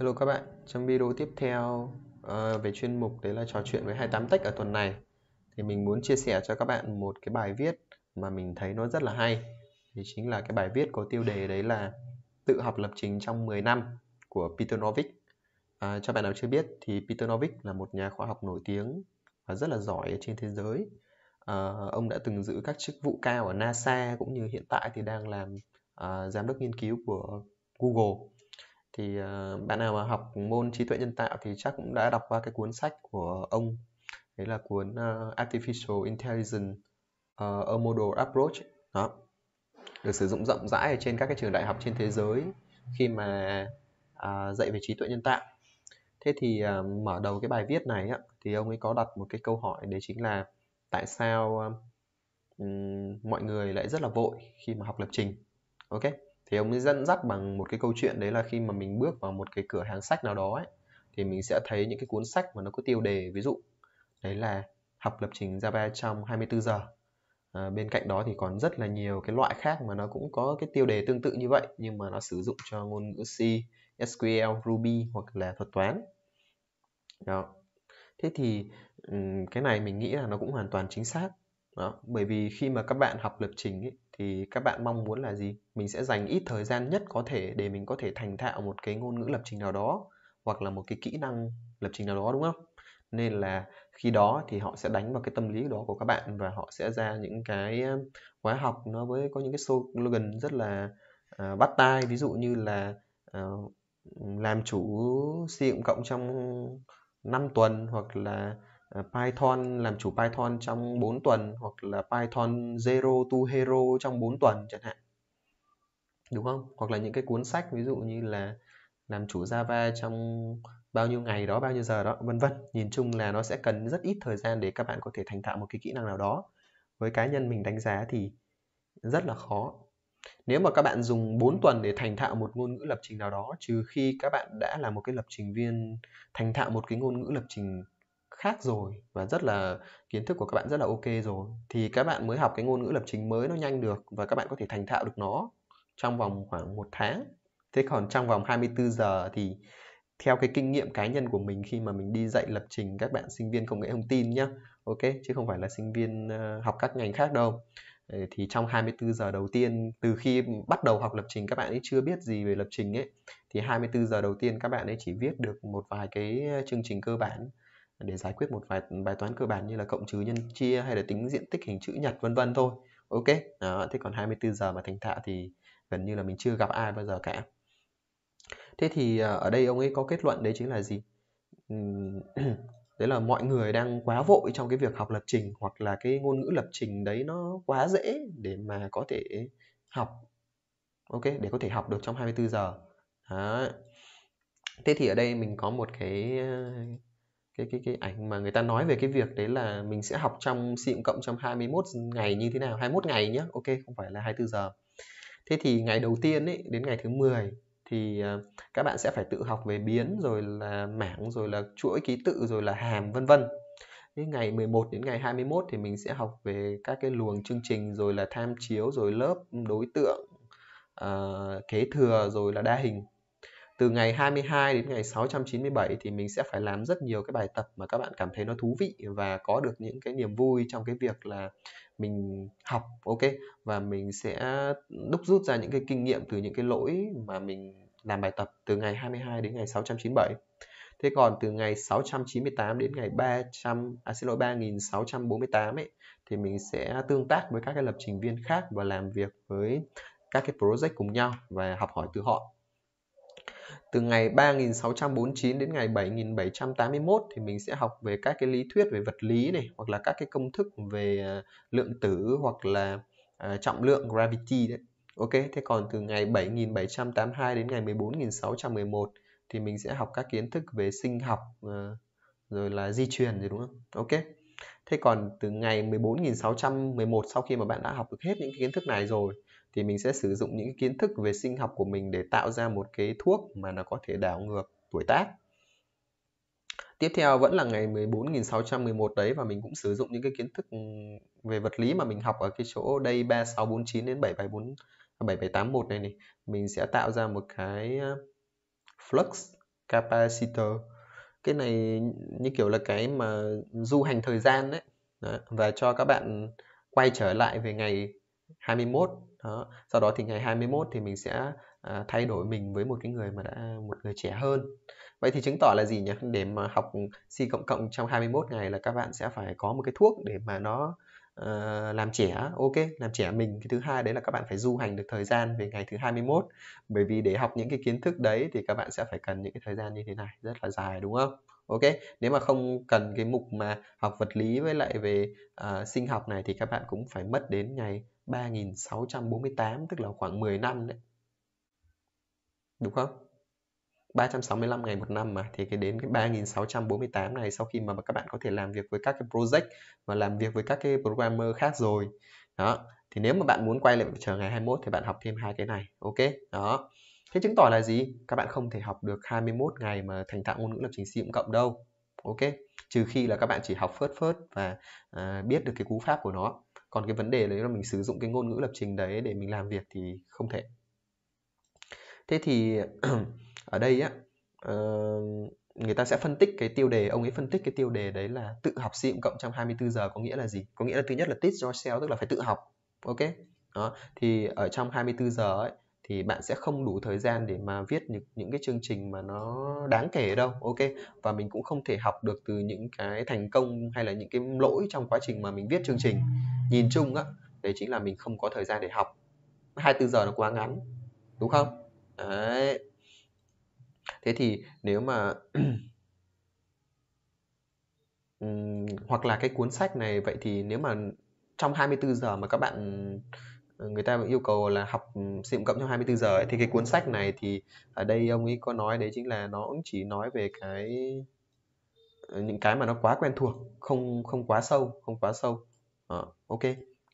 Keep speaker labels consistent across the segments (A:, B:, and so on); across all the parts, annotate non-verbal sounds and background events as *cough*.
A: Hello các bạn, trong video tiếp theo uh, về chuyên mục đấy là trò chuyện với 28 Tech ở tuần này thì mình muốn chia sẻ cho các bạn một cái bài viết mà mình thấy nó rất là hay thì chính là cái bài viết có tiêu đề đấy là tự học lập trình trong 10 năm của Peter Novick uh, cho bạn nào chưa biết thì Peter Novick là một nhà khoa học nổi tiếng và rất là giỏi trên thế giới uh, ông đã từng giữ các chức vụ cao ở NASA cũng như hiện tại thì đang làm uh, giám đốc nghiên cứu của Google thì uh, bạn nào mà học môn trí tuệ nhân tạo thì chắc cũng đã đọc qua cái cuốn sách của ông đấy là cuốn uh, Artificial Intelligence uh, A Model Approach đó được sử dụng rộng rãi ở trên các cái trường đại học trên thế giới khi mà uh, dạy về trí tuệ nhân tạo thế thì uh, mở đầu cái bài viết này á, thì ông ấy có đặt một cái câu hỏi đấy chính là tại sao um, mọi người lại rất là vội khi mà học lập trình ok thì ông ấy dẫn dắt bằng một cái câu chuyện đấy là khi mà mình bước vào một cái cửa hàng sách nào đó ấy, thì mình sẽ thấy những cái cuốn sách mà nó có tiêu đề ví dụ đấy là học lập trình Java trong 24 giờ à, bên cạnh đó thì còn rất là nhiều cái loại khác mà nó cũng có cái tiêu đề tương tự như vậy nhưng mà nó sử dụng cho ngôn ngữ C, SQL, Ruby hoặc là thuật toán đó thế thì cái này mình nghĩ là nó cũng hoàn toàn chính xác đó bởi vì khi mà các bạn học lập trình ấy, thì các bạn mong muốn là gì mình sẽ dành ít thời gian nhất có thể để mình có thể thành thạo một cái ngôn ngữ lập trình nào đó hoặc là một cái kỹ năng lập trình nào đó đúng không nên là khi đó thì họ sẽ đánh vào cái tâm lý đó của các bạn và họ sẽ ra những cái khóa học nó với có những cái slogan rất là uh, bắt tai ví dụ như là uh, làm chủ sử dụng cộng trong 5 tuần hoặc là Ờ, Python làm chủ Python trong 4 tuần hoặc là Python Zero to Hero trong 4 tuần chẳng hạn đúng không hoặc là những cái cuốn sách ví dụ như là làm chủ Java trong bao nhiêu ngày đó bao nhiêu giờ đó vân vân nhìn chung là nó sẽ cần rất ít thời gian để các bạn có thể thành thạo một cái kỹ năng nào đó với cá nhân mình đánh giá thì rất là khó nếu mà các bạn dùng 4 tuần để thành thạo một ngôn ngữ lập trình nào đó trừ khi các bạn đã là một cái lập trình viên thành thạo một cái ngôn ngữ lập trình khác rồi và rất là kiến thức của các bạn rất là ok rồi thì các bạn mới học cái ngôn ngữ lập trình mới nó nhanh được và các bạn có thể thành thạo được nó trong vòng khoảng một tháng thế còn trong vòng 24 giờ thì theo cái kinh nghiệm cá nhân của mình khi mà mình đi dạy lập trình các bạn sinh viên công nghệ thông tin nhá ok chứ không phải là sinh viên ờ, học các ngành khác đâu ờ, thì trong 24 giờ đầu tiên từ khi bắt đầu học lập trình các bạn ấy chưa biết gì về lập trình ấy thì 24 giờ đầu tiên các bạn ấy chỉ viết được một vài cái ờ, chương trình cơ bản để giải quyết một vài bài toán cơ bản như là cộng trừ nhân chia hay là tính diện tích hình chữ nhật vân vân thôi ok đó, thế còn 24 giờ mà thành thạo thì gần như là mình chưa gặp ai bao giờ cả thế thì à, ở đây ông ấy có kết luận đấy chính là gì *clears throat* đấy là mọi người đang quá vội trong cái việc học lập trình hoặc là cái ngôn ngữ lập trình đấy nó quá dễ để mà có thể học ok để có thể học được trong 24 giờ đó. thế thì ở đây mình có một cái cái cái cái ảnh mà người ta nói về cái việc đấy là mình sẽ học trong xịn cộng trong 21 ngày như thế nào 21 ngày nhá ok không phải là 24 giờ thế thì ngày đầu tiên ấy đến ngày thứ 10 thì ờ, các bạn sẽ phải tự học về biến rồi là mảng rồi là chuỗi ký tự rồi là hàm vân vân đến ngày 11 đến ngày 21 thì mình sẽ học về các cái luồng chương trình rồi là tham chiếu rồi lớp đối tượng uh, kế thừa rồi là đa hình từ ngày 22 đến ngày 697 thì mình sẽ phải làm rất nhiều cái bài tập mà các bạn cảm thấy nó thú vị và có được những cái niềm vui trong cái việc là mình học ok và mình sẽ đúc rút ra những cái kinh nghiệm từ những cái lỗi mà mình làm bài tập từ ngày 22 đến ngày 697. Thế còn từ ngày 698 đến ngày 300 à xin lỗi 3648 ấy thì mình sẽ tương tác với các cái lập trình viên khác và làm việc với các cái project cùng nhau và học hỏi từ họ từ ngày 3649 đến ngày 7781 thì mình sẽ học về các cái lý thuyết về vật lý này hoặc là các cái công thức về ờ, lượng tử hoặc là uh, trọng lượng gravity đấy. Ok, thế còn từ ngày 7782 đến ngày 14611 thì mình sẽ học các kiến thức về sinh học uh, rồi là di truyền rồi đúng không? Ok. Thế còn từ ngày 14611 sau khi mà bạn đã học được hết những kiến thức này rồi thì mình sẽ sử dụng những kiến thức về sinh học của mình để tạo ra một cái thuốc mà nó có thể đảo ngược tuổi tác Tiếp theo vẫn là ngày 14.611 đấy và mình cũng sử dụng những cái kiến thức ừ, về vật lý mà mình học ở cái chỗ đây 3649 đến 774 7781 à, này này. Mình sẽ tạo ra một cái ờ, flux capacitor. Cái này như kiểu là cái mà du hành thời gian đấy. Đó. Và cho các bạn quay trở lại về ngày 21 đó. sau đó thì ngày 21 thì mình sẽ à, thay đổi mình với một cái người mà đã một người trẻ hơn vậy thì chứng tỏ là gì nhỉ để mà học si cộng cộng trong 21 ngày là các bạn sẽ phải có một cái thuốc để mà nó Uh, làm trẻ ok làm trẻ mình cái thứ hai đấy là các bạn phải du hành được thời gian về ngày thứ 21 bởi vì để học những cái kiến thức đấy thì các bạn sẽ phải cần những cái thời gian như thế này rất là dài đúng không ok nếu mà không cần cái mục mà học vật lý với lại về uh, sinh học này thì các bạn cũng phải mất đến ngày 3648 tức là khoảng 10 năm đấy đúng không 365 ngày một năm mà thì cái đến cái 3648 này sau khi mà các bạn có thể làm việc với các cái project và làm việc với các cái programmer khác rồi đó thì nếu mà bạn muốn quay lại trở ngày 21 thì bạn học thêm hai cái này ok đó Thế chứng tỏ là gì? Các bạn không thể học được 21 ngày mà thành thạo ngôn ngữ lập trình C cộng đâu. Ok, trừ khi là các bạn chỉ học phớt phớt và à, biết được cái cú pháp của nó. Còn cái vấn đề đấy là mình sử dụng cái ngôn ngữ lập trình đấy để mình làm việc thì không thể. Thế thì *clears throat* ở đây á, uh, người ta sẽ phân tích cái tiêu đề ông ấy phân tích cái tiêu đề đấy là tự học C cộng trong 24 giờ có nghĩa là gì có nghĩa là thứ nhất là teach yourself tức là phải tự học ok đó thì ở trong 24 giờ ấy thì bạn sẽ không đủ thời gian để mà viết những những cái chương trình mà nó đáng kể đâu ok và mình cũng không thể học được từ những cái thành công hay là những cái lỗi trong quá trình mà mình viết chương trình nhìn chung á đấy chính là mình không có thời gian để học 24 giờ nó quá ngắn đúng không đấy thế thì nếu mà *clears throat* hoặc là cái cuốn sách này vậy thì nếu mà trong 24 giờ mà các bạn người ta yêu cầu là học sử dụng cộng trong 24 giờ ấy. thì cái cuốn sách này thì ở đây ông ấy có nói đấy chính là nó cũng chỉ nói về cái ờ, những cái mà nó quá quen thuộc không không quá sâu không quá sâu à, ok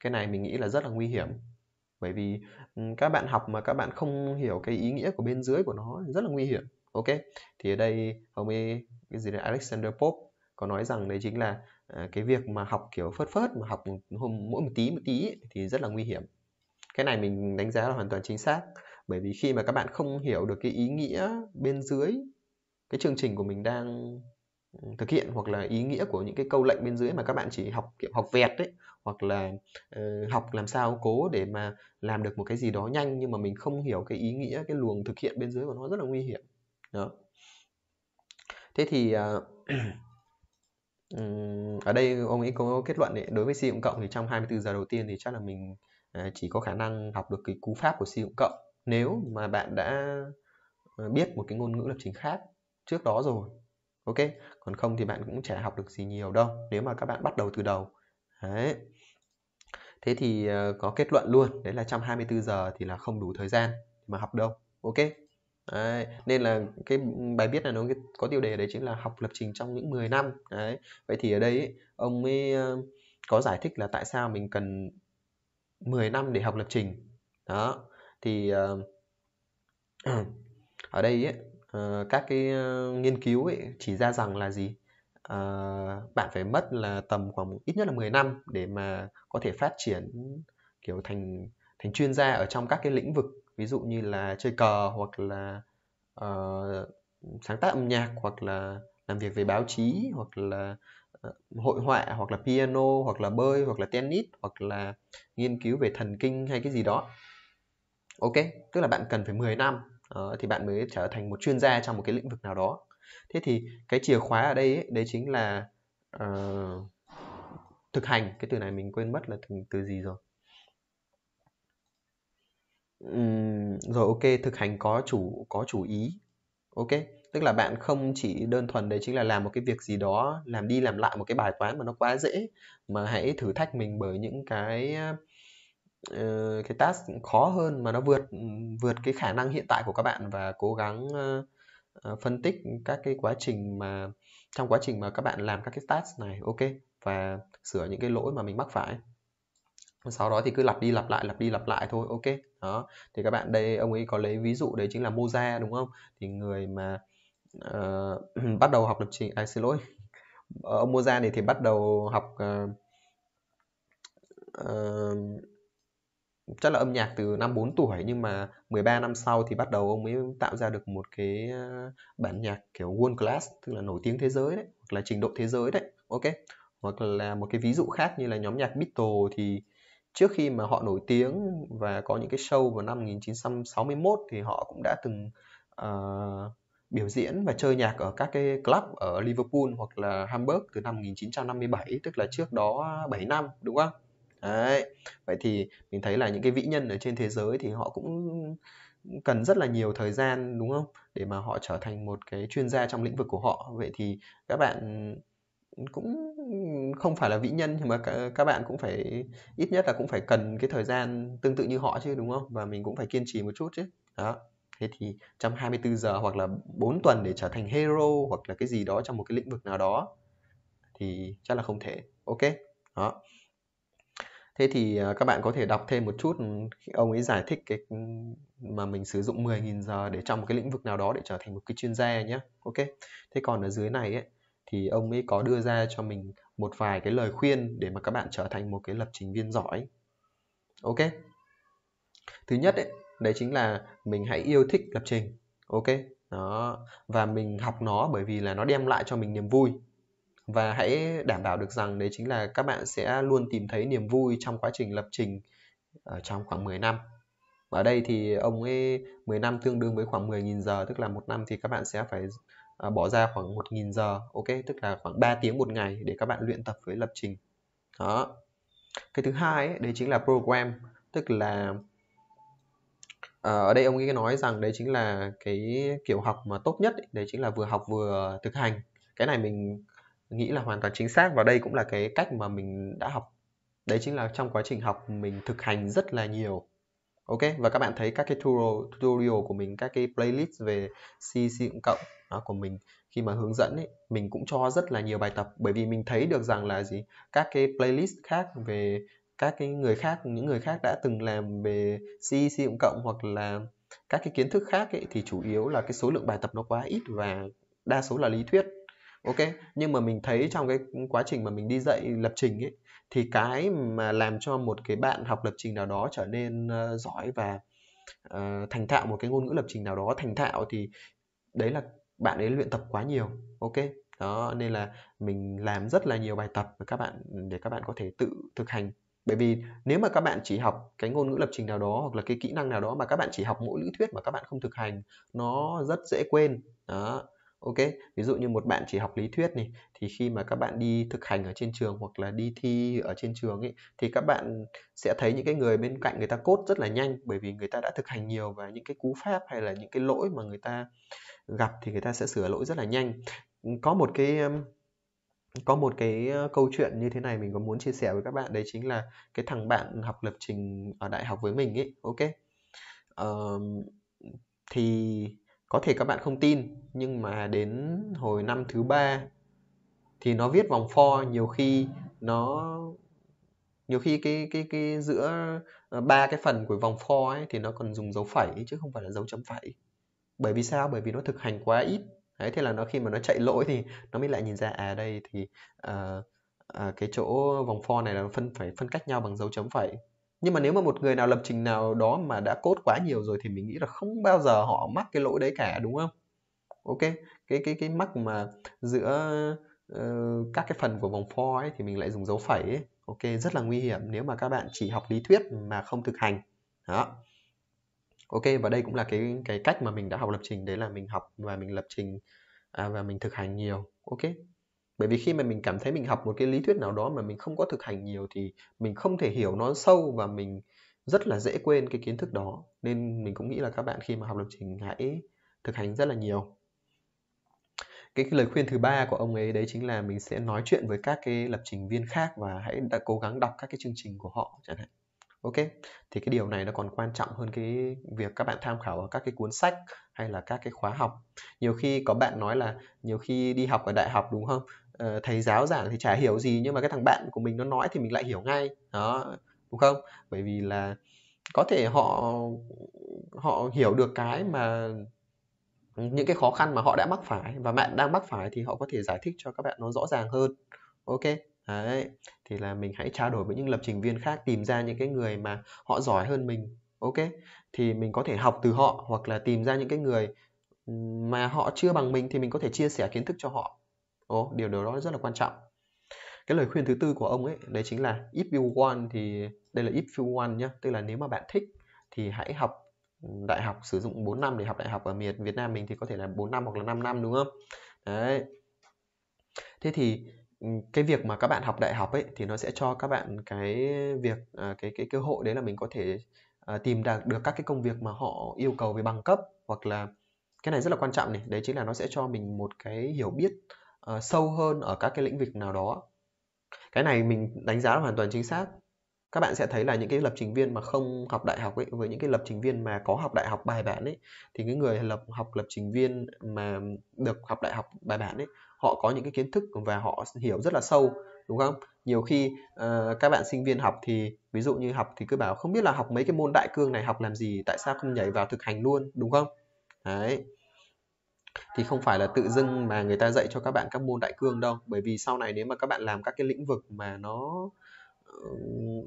A: cái này mình nghĩ là rất là nguy hiểm bởi vì ừ, các bạn học mà các bạn không hiểu cái ý nghĩa của bên dưới của nó rất là nguy hiểm ok thì ở đây ông ấy cái gì là Alexander Pope có nói rằng đấy chính là ờ, cái việc mà học kiểu phớt phớt mà học hôm mỗi một tí một tí thì rất là nguy hiểm cái này mình đánh giá là hoàn toàn chính xác bởi vì khi mà các bạn không hiểu được cái ý nghĩa bên dưới cái chương trình của mình đang ừ, thực hiện hoặc là ý nghĩa của những cái câu lệnh bên dưới mà các bạn chỉ học kiểu học vẹt đấy hoặc là uh, học làm sao cố để mà làm được một cái gì đó nhanh nhưng mà mình không hiểu cái ý nghĩa cái luồng thực hiện bên dưới của nó rất là nguy hiểm đó thế thì uh, *clears throat* ở đây ông ấy có kết luận ấy, đối với C cộng thì trong 24 giờ đầu tiên thì chắc là mình chỉ có khả năng học được cái cú pháp của sử dụng cộng nếu mà bạn đã ờ, biết một cái ngôn ngữ lập trình khác trước đó rồi ok còn không thì bạn cũng chả học được gì nhiều đâu nếu mà các bạn bắt đầu từ đầu đấy thế thì ờ, có kết luận luôn đấy là trong 24 giờ thì là không đủ thời gian mà học đâu ok Đấy, nên là cái bài viết này nó có tiêu đề đấy chính là học lập trình trong những 10 năm đấy vậy thì ở đây ông mới ờ, có giải thích là tại sao mình cần 10 năm để học lập trình đó thì uh, *clears throat* ở đây ấy, uh, các cái ờ, nghiên cứu ấy chỉ ra rằng là gì uh, bạn phải mất là tầm khoảng ít nhất là 10 năm để mà có thể phát triển kiểu thành thành chuyên gia ở trong các cái lĩnh vực ví dụ như là chơi cờ hoặc là uh, sáng tác âm nhạc hoặc là làm việc về báo chí hoặc là Ờ, hội họa hoặc là piano hoặc là bơi hoặc là tennis hoặc là nghiên cứu về thần kinh hay cái gì đó ok tức là bạn cần phải 10 năm uh, thì bạn mới trở thành một chuyên gia trong một cái lĩnh vực nào đó thế thì cái chìa khóa ở đây ấy, đấy chính là uh, thực hành cái từ này mình quên mất là từ, từ gì rồi um, rồi ok thực hành có chủ có chủ ý ok tức là bạn không chỉ đơn thuần đấy chính là làm một cái việc gì đó làm đi làm lại một cái bài toán mà nó quá dễ mà hãy thử thách mình bởi những cái uh, cái task khó hơn mà nó vượt vượt cái khả năng hiện tại của các bạn và cố gắng uh, phân tích các cái quá trình mà trong quá trình mà các bạn làm các cái task này ok và sửa những cái lỗi mà mình mắc phải sau đó thì cứ lặp đi lặp lại lặp đi lặp lại thôi ok đó thì các bạn đây ông ấy có lấy ví dụ đấy chính là moza đúng không thì người mà uh, *clears throat* bắt đầu học lập trình à xin lỗi ờ, ông mua ra này thì bắt đầu học uh, uh, chắc là âm nhạc từ năm 4 tuổi nhưng mà 13 năm sau thì bắt đầu ông mới tạo ra được một cái bản nhạc kiểu world class tức là nổi tiếng thế giới đấy hoặc là trình độ thế giới đấy ok hoặc là một cái ví dụ khác như là nhóm nhạc Beatles thì trước khi mà họ nổi tiếng và có những cái show vào năm 1961 thì họ cũng đã từng uh, biểu diễn và chơi nhạc ở các cái club ở Liverpool hoặc là Hamburg từ năm 1957 tức là trước đó 7 năm đúng không? Đấy. Vậy thì mình thấy là những cái vĩ nhân ở trên thế giới thì họ cũng cần rất là nhiều thời gian đúng không? Để mà họ trở thành một cái chuyên gia trong lĩnh vực của họ. Vậy thì các bạn cũng không phải là vĩ nhân nhưng mà các bạn cũng phải ít nhất là cũng phải cần cái thời gian tương tự như họ chứ đúng không? Và mình cũng phải kiên trì một chút chứ. Đó thế thì trong 24 giờ hoặc là 4 tuần để trở thành hero hoặc là cái gì đó trong một cái lĩnh vực nào đó thì chắc là không thể ok đó thế thì à, các bạn có thể đọc thêm một chút ông ấy giải thích cái mà mình sử dụng 10.000 giờ để trong một cái lĩnh vực nào đó để trở thành một cái chuyên gia nhé ok thế còn ở dưới này ấy, thì ông ấy có đưa ra cho mình một vài cái lời khuyên để mà các bạn trở thành một cái lập trình viên giỏi ok thứ nhất ấy, đấy chính là mình hãy yêu thích lập trình ok đó và mình học nó bởi vì là nó đem lại cho mình niềm vui và hãy đảm bảo được rằng đấy chính là các bạn sẽ luôn tìm thấy niềm vui trong quá trình lập trình ở ờ, trong khoảng 10 năm ở đây thì ông ấy 10 năm tương đương với khoảng 10.000 giờ tức là một năm thì các bạn sẽ phải ờ, bỏ ra khoảng 1.000 giờ ok tức là khoảng 3 tiếng một ngày để các bạn luyện tập với lập trình đó cái thứ hai ấy, đấy chính là program tức là Ờ, ở đây ông ấy nói rằng đấy chính là cái kiểu học mà tốt nhất ấy, đấy chính là vừa học vừa thực hành cái này mình nghĩ là hoàn toàn chính xác và đây cũng là cái cách mà mình đã học đấy chính là trong quá trình học mình thực hành rất là nhiều ok và các bạn thấy các cái tutorial của mình các cái playlist về C C cộng đó, của mình khi mà hướng dẫn ấy, mình cũng cho rất là nhiều bài tập bởi vì mình thấy được rằng là gì các cái playlist khác về các cái người khác những người khác đã từng làm về C e C cộng hoặc là các cái kiến thức khác ấy, thì chủ yếu là cái số lượng bài tập nó quá ít và đa số là lý thuyết ok nhưng mà mình thấy trong cái quá trình mà mình đi dạy lập trình ấy thì cái mà làm cho một cái bạn học lập trình nào đó trở nên uh, giỏi và uh, thành thạo một cái ngôn ngữ lập trình nào đó thành thạo thì đấy là bạn ấy luyện tập quá nhiều ok đó nên là mình làm rất là nhiều bài tập với các bạn để các bạn có thể tự thực hành bởi vì nếu mà các bạn chỉ học cái ngôn ngữ lập trình nào đó hoặc là cái kỹ năng nào đó mà các bạn chỉ học mỗi lý thuyết mà các bạn không thực hành nó rất dễ quên đó ok ví dụ như một bạn chỉ học lý thuyết này thì khi mà các bạn đi thực hành ở trên trường hoặc là đi thi ở trên trường ấy thì các bạn sẽ thấy những cái người bên cạnh người ta cốt rất là nhanh bởi vì người ta đã thực hành nhiều và những cái cú pháp hay là những cái lỗi mà người ta gặp thì người ta sẽ sửa lỗi rất là nhanh có một cái có một cái, câu chuyện như thế này mình có muốn chia sẻ với các bạn, đấy chính là cái thằng bạn học lập trình ở đại học với mình ấy, ok, kê. thì có thể các bạn không tin, nhưng mà đến hồi năm thứ ba thì nó viết vòng for, nhiều khi nó nhiều khi cái cái cái giữa, ờ, ba cái phần của vòng for ấy thì nó còn dùng dấu phẩy chứ không phải là dấu chấm phẩy. Bởi vì sao? Bởi vì nó thực hành quá ít đấy thế là nó khi mà nó chạy lỗi thì nó mới lại nhìn ra à đây thì uh, uh, cái chỗ vòng for này là phân phải phân cách nhau bằng dấu chấm phẩy nhưng mà nếu mà một người nào lập trình nào đó mà đã cốt quá nhiều rồi thì mình nghĩ là không bao giờ họ mắc cái lỗi đấy cả đúng không ok cái cái cái mắc mà giữa uh, các cái phần của vòng for ấy thì mình lại dùng dấu phẩy ấy. ok rất là nguy hiểm nếu mà các bạn chỉ học lý thuyết mà không thực hành đó ok và đây cũng là cái cái cách mà mình đã học lập trình đấy là mình học và mình lập trình à, và mình thực hành nhiều ok bởi vì khi mà mình cảm thấy mình học một cái lý thuyết nào đó mà mình không có thực hành nhiều thì mình không thể hiểu nó sâu và mình rất là dễ quên cái kiến thức đó nên mình cũng nghĩ là các bạn khi mà học lập trình hãy thực hành rất là nhiều cái, lời khuyên thứ ba của ông ấy đấy chính là mình sẽ nói chuyện với các cái lập trình viên khác và hãy đã cố gắng đọc các cái chương trình của họ chẳng hạn ok thì cái điều này nó còn quan trọng hơn cái việc các bạn tham khảo ở các cái cuốn sách hay là các cái khóa học nhiều khi có bạn nói là nhiều khi đi học ở đại học đúng không ờ, thầy giáo giảng thì chả hiểu gì nhưng mà cái thằng bạn của mình nó nói thì mình lại hiểu ngay đó đúng không bởi vì là có thể họ họ hiểu được cái mà những cái khó khăn mà họ đã mắc phải và bạn đang mắc phải thì họ có thể giải thích cho các bạn nó rõ ràng hơn ok đấy thì là mình hãy trao đổi với những lập trình viên khác tìm ra những cái người mà họ giỏi hơn mình ok thì mình có thể học từ họ hoặc là tìm ra những cái người mà họ chưa bằng mình thì mình có thể chia sẻ kiến thức cho họ Ồ, điều đó rất là quan trọng cái lời khuyên thứ tư của ông ấy đấy chính là if you want thì đây là if you want nhá tức là nếu mà bạn thích thì hãy học đại học sử dụng 4 năm để học đại học ở miền Việt Nam mình thì có thể là 4 năm hoặc là 5 năm đúng không đấy thế thì cái việc mà các bạn học đại học ấy thì nó sẽ cho các bạn cái việc à, cái cái cơ hội đấy là mình có thể à, tìm đạt được các cái công việc mà họ yêu cầu về bằng cấp hoặc là cái này rất là quan trọng này đấy chính là nó sẽ cho mình một cái hiểu biết ờ, sâu hơn ở các cái lĩnh vực nào đó cái này mình đánh giá hoàn toàn chính xác các bạn sẽ thấy là những cái lập trình viên mà không học đại học ấy với những cái lập trình viên mà có học đại học bài bản ấy thì cái người lập học lập trình viên mà được học đại học bài bản ấy họ có những cái kiến thức và họ hiểu rất là sâu đúng không nhiều khi uh, các bạn sinh viên học thì ví dụ như học thì cứ bảo không biết là học mấy cái môn đại cương này học làm gì tại sao không nhảy vào thực hành luôn đúng không đấy thì không phải là tự dưng mà người ta dạy cho các bạn các môn đại cương đâu bởi vì sau này nếu mà các bạn làm các cái lĩnh vực mà nó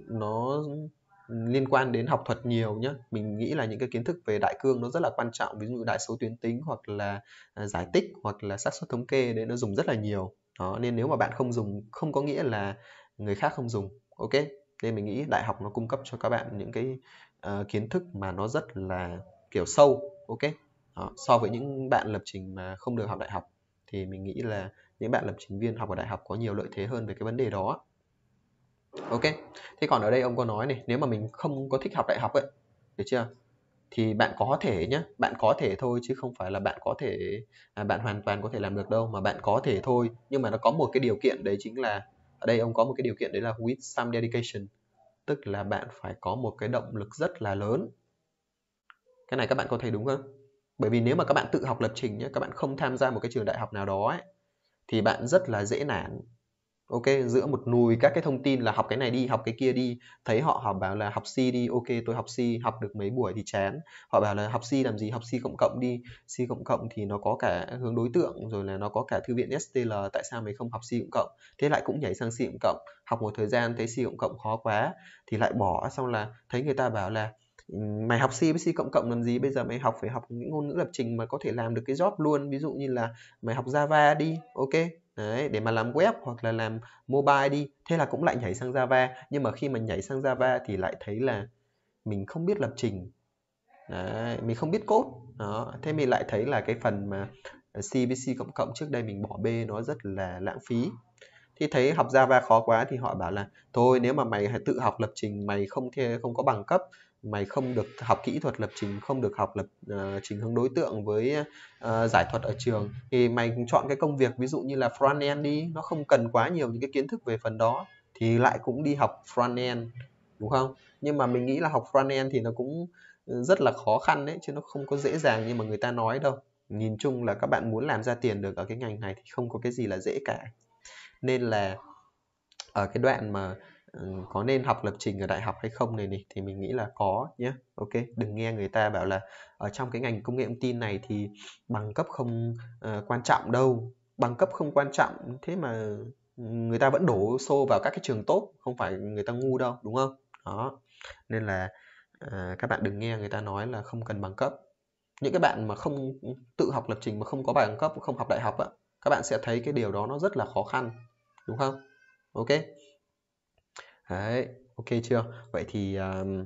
A: nó liên quan đến học thuật nhiều nhé mình nghĩ là những cái kiến thức về đại cương nó rất là quan trọng ví dụ đại số tuyến tính hoặc là à, giải tích hoặc là xác suất thống kê đấy nó dùng rất là nhiều đó nên nếu mà bạn không dùng không có nghĩa là người khác không dùng ok nên mình nghĩ đại học nó cung cấp cho các bạn những cái uh, kiến thức mà nó rất là kiểu sâu ok đó. so với những bạn lập trình mà không được học đại học thì mình nghĩ là những bạn lập trình viên học ở đại học có nhiều lợi thế hơn về cái vấn đề đó ok thế còn ở đây ông có nói này nếu mà mình không có thích học đại học ấy được chưa thì bạn có thể nhé bạn có thể thôi chứ không phải là bạn có thể à, bạn hoàn toàn có thể làm được đâu mà bạn có thể thôi nhưng mà nó có một cái điều kiện đấy chính là ở đây ông có một cái điều kiện đấy là with some dedication tức là bạn phải có một cái động lực rất là lớn cái này các bạn có thấy đúng không bởi vì nếu mà các bạn tự học lập trình nhé các bạn không tham gia một cái trường đại học nào đó ấy, thì bạn rất là dễ nản ok giữa một nùi các cái thông tin là học cái này đi học cái kia đi thấy họ họ bảo là học C đi ok tôi học C học được mấy buổi thì chán họ bảo là học C làm gì học C cộng cộng đi C cộng cộng thì nó có cả hướng đối tượng rồi là nó có cả thư viện STL tại sao mày không học C cộng cộng thế lại cũng nhảy sang C cộng cộng học một thời gian thấy C cộng cộng khó quá thì lại bỏ xong là thấy người ta bảo là ừ, mày học C với C cộng cộng làm gì bây giờ mày học phải học những ngôn ngữ lập trình mà có thể làm được cái job luôn ví dụ như là mày học Java đi ok Đấy, để mà làm web hoặc là làm mobile đi thế là cũng lại nhảy sang Java nhưng mà khi mà nhảy sang Java thì lại thấy là mình không biết lập trình Đấy, mình không biết code đó thế mình lại thấy là cái phần mà CBC cộng cộng trước đây mình bỏ bê nó rất là lãng phí thì thấy học Java khó quá thì họ bảo là thôi nếu mà mày tự học lập trình mày không thể không có bằng cấp mày không được học kỹ thuật lập trình không được học lập uh, trình hướng đối tượng với uh, giải thuật ở trường thì mày chọn cái công việc ví dụ như là front end đi nó không cần quá nhiều những cái kiến thức về phần đó thì lại cũng đi học front end đúng không nhưng mà mình nghĩ là học front end thì nó cũng rất là khó khăn đấy chứ nó không có dễ dàng như mà người ta nói đâu nhìn chung là các bạn muốn làm ra tiền được ở cái ngành này thì không có cái gì là dễ cả nên là ở cái đoạn mà Ừ, có nên học lập trình ở đại học hay không này này thì mình nghĩ là có nhé ok đừng nghe người ta bảo là ở trong cái ngành công nghệ thông tin này thì bằng cấp không uh, quan trọng đâu bằng cấp không quan trọng thế mà ừ, người ta vẫn đổ xô vào các cái trường tốt không phải người ta ngu đâu đúng không đó nên là à, các bạn đừng nghe người ta nói là không cần bằng cấp những cái bạn mà không tự học lập trình mà không có bằng cấp không học đại học á các bạn sẽ thấy cái điều đó nó rất là khó khăn đúng không ok Đấy, ok chưa? Vậy thì um,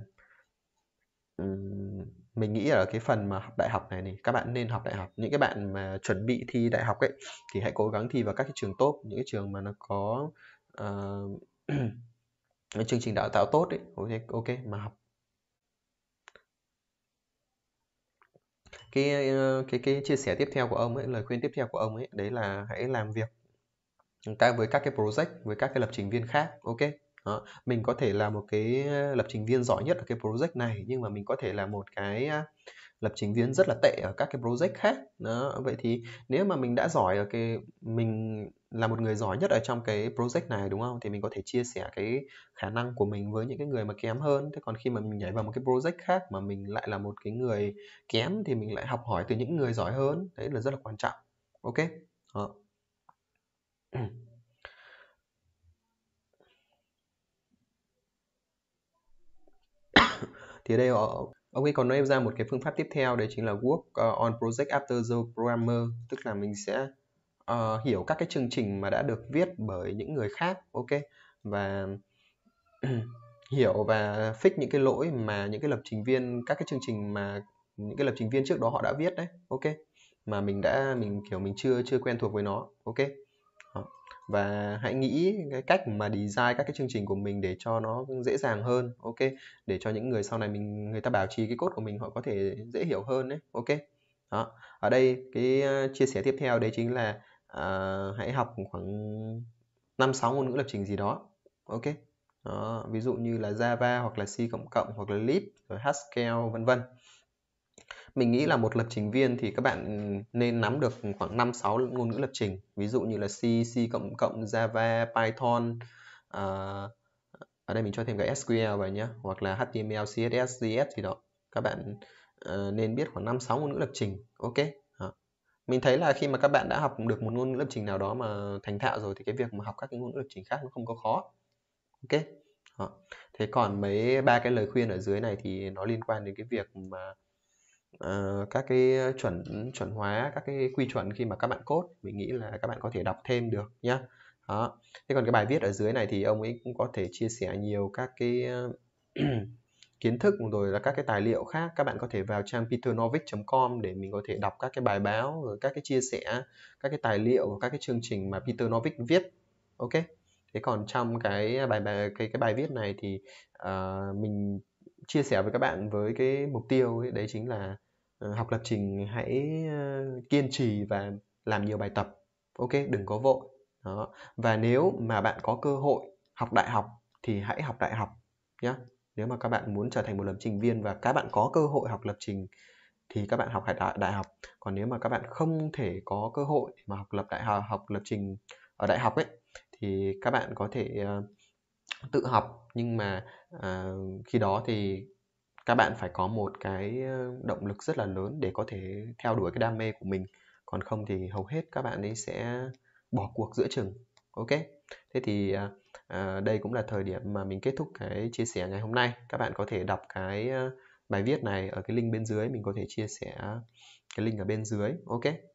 A: mình nghĩ ở cái phần mà học đại học này thì các bạn nên học đại học những cái bạn mà chuẩn bị thi đại học ấy thì hãy cố gắng thi vào các cái trường tốt những cái trường mà nó có uh, *clears throat* chương trình đào tạo tốt ấy ok ok mà học cái cái cái chia sẻ tiếp theo của ông ấy lời khuyên tiếp theo của ông ấy đấy là hãy làm việc các với các cái project với các cái lập trình viên khác ok đó. mình có thể là một cái ờ, lập trình viên giỏi nhất ở cái project này nhưng mà mình có thể là một cái lập trình viên rất là tệ ở các cái project khác đó vậy thì nếu mà mình đã giỏi ở cái mình là một người giỏi nhất ở trong cái project này đúng không thì mình có thể chia sẻ cái khả năng của mình với những cái người mà kém hơn thế còn khi mà mình nhảy vào một cái project khác mà mình lại là một cái người kém thì mình lại học hỏi từ những người giỏi hơn đấy là rất là quan trọng ok đó. thì đây họ ông ấy còn nêu ra một cái phương pháp tiếp theo đấy chính là work ờ, on project after the programmer tức là mình sẽ uh, hiểu các cái chương trình mà đã được viết bởi những người khác ok và *clears throat* hiểu và fix những cái lỗi mà những cái lập trình viên các cái chương trình mà những cái lập trình viên trước đó họ đã viết đấy ok mà mình đã mình kiểu mình chưa chưa quen thuộc với nó ok và hãy nghĩ cái cách mà design các cái chương trình của mình để cho nó dễ dàng hơn ok để cho những người sau này mình người ta bảo trì cái cốt của mình họ có thể dễ hiểu hơn đấy ok đó ở đây cái ờ, chia sẻ tiếp theo đấy chính là uh, hãy học khoảng năm sáu ngôn ngữ lập trình gì đó ok đó, ví dụ như là Java hoặc là C cộng cộng hoặc là Lisp rồi Haskell vân vân mình nghĩ là một lập trình viên thì các bạn nên nắm được khoảng 5 6 ngôn ngữ lập trình ví dụ như là C, C cộng cộng Java, Python à, ở đây mình cho thêm cái SQL vào nhé hoặc là HTML, CSS, JS gì đó các bạn uh, nên biết khoảng 5 6 ngôn ngữ lập trình ok à. mình thấy là khi mà các bạn đã học được một ngôn ngữ lập trình nào đó mà thành thạo rồi thì cái việc mà học các cái ngôn ngữ lập trình khác nó không có khó ok à. thế còn mấy ba cái lời khuyên ở dưới này thì nó liên quan đến cái việc mà ờ, các cái ờ, chuẩn chuẩn hóa các cái quy chuẩn khi mà các bạn code mình nghĩ là các bạn có thể đọc thêm được nhá đó thế còn cái bài viết ở dưới này thì ông ấy cũng có thể chia sẻ nhiều các cái ờ, *clears throat* kiến thức rồi là các cái tài liệu khác các bạn có thể vào trang peternovic.com để mình có thể đọc các cái bài báo rồi các cái chia sẻ các cái tài liệu các cái chương trình mà Peter Novic viết ok thế còn trong cái bài bài cái cái bài viết này thì uh, mình chia sẻ với các bạn với cái mục tiêu ấy, đấy chính là ờ, học lập trình hãy ờ, kiên trì và làm nhiều bài tập ok đừng có vội đó và nếu mà bạn có cơ hội học đại học thì hãy học đại học nhé nếu mà các bạn muốn trở thành một lập trình viên và các bạn có cơ hội học lập trình thì các bạn học đại, đại học còn nếu mà các bạn không thể có cơ hội mà học lập đại học học lập trình ở đại học ấy thì các bạn có thể uh, tự học nhưng mà à, khi đó thì các bạn phải có một cái ờ, động lực rất là lớn để có thể theo đuổi cái đam mê của mình còn không thì hầu hết các bạn ấy sẽ bỏ cuộc giữa chừng ok thế thì à, à đây cũng là thời điểm mà mình kết thúc cái chia sẻ ngày hôm nay các bạn có thể đọc cái ờ, bài viết này ở cái link bên dưới mình có thể chia sẻ cái link ở bên dưới ok